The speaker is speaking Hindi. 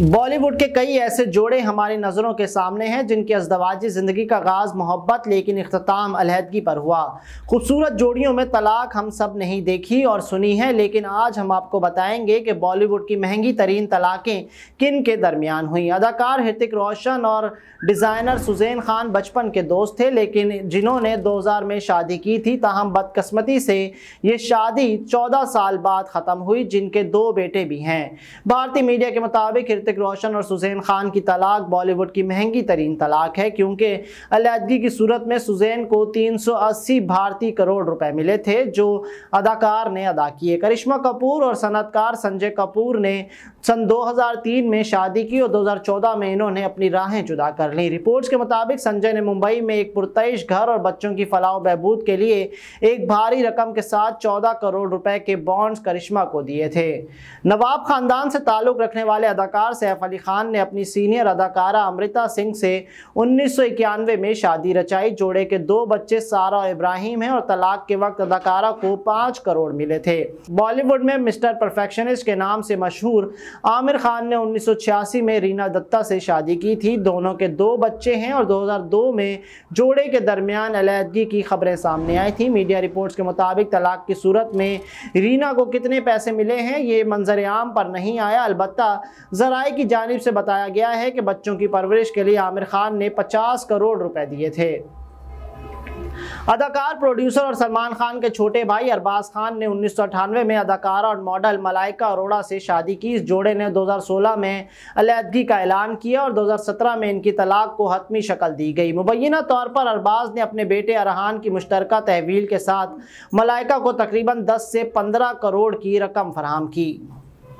बॉलीवुड के कई ऐसे जोड़े हमारी नज़रों के सामने हैं जिनकी अजदवाजी ज़िंदगी का आगाज़ मोहब्बत लेकिन अख्ताम अलहदगी पर हुआ खूबसूरत जोड़ियों में तलाक हम सब नहीं देखी और सुनी है लेकिन आज हम आपको बताएंगे कि बॉलीवुड की महंगी तरीन तलाक़ें किन के दरमियान हुई अदाकार हृतिक रोशन और डिज़ाइनर सुजैन खान बचपन के दोस्त थे लेकिन जिन्होंने दो हज़ार में शादी की थी ताहम बदकस्मती से ये शादी चौदह साल बाद ख़त्म हुई जिनके दो बेटे भी हैं भारतीय मीडिया के मुताबिक ऋतिक रोशन और सुजैन खान की तलाक बॉलीवुड की महंगी तरीन तलाक है क्योंकि अलीहदगी की सूरत में सुजैन को 380 भारतीय करोड़ रुपए मिले थे जो अदाकार ने अदा किए करिश्मा कपूर और सनतकार संजय कपूर ने सन 2003 में शादी की और 2014 में इन्होंने अपनी राहें जुदा कर ली रिपोर्ट्स के मुताबिक संजय ने मुंबई में एक पुरतश घर और बच्चों की फलाह बहबूद के लिए एक भारी रकम के साथ 14 करोड़ रुपए के बॉन्ड्स करिश्मा को दिए थे नवाब खानदान से ताल्लुक़ रखने वाले अदाकार सैफ अली खान ने अपनी सीनियर अदाकारा अमृता सिंह से उन्नीस में शादी रचाई जोड़े के दो बच्चे सारा और इब्राहिम हैं और तलाक के वक्त अदाकारा को पाँच करोड़ मिले थे बॉलीवुड में मिस्टर परफेक्शनिस्ट के नाम से मशहूर आमिर खान ने उन्नीस में रीना दत्ता से शादी की थी दोनों के दो बच्चे हैं और दो में जोड़े के दरमियान अलीहदगी की खबरें सामने आई थी मीडिया रिपोर्ट्स के मुताबिक तलाक की सूरत में रीना को कितने पैसे मिले हैं ये मंजर आम पर नहीं आया अलबत् ज़रा आई की जानब से बताया गया है कि बच्चों की परवरिश के लिए आमिर खान ने पचास करोड़ रुपए दिए थे अदाकार प्रोड्यूसर और सलमान खान के छोटे भाई अरबाज खान ने उन्नीस में अदाकारा और मॉडल मलाइका अरोड़ा से शादी की इस जोड़े ने 2016 में अलीहदगी का ऐलान किया और 2017 में इनकी तलाक को हतमी शक्ल दी गई मुबैना तौर पर अरबाज ने अपने बेटे अरहान की मुश्तर तहवील के साथ मलाइका को तकरीबन दस से पंद्रह करोड़ की रकम फराहम की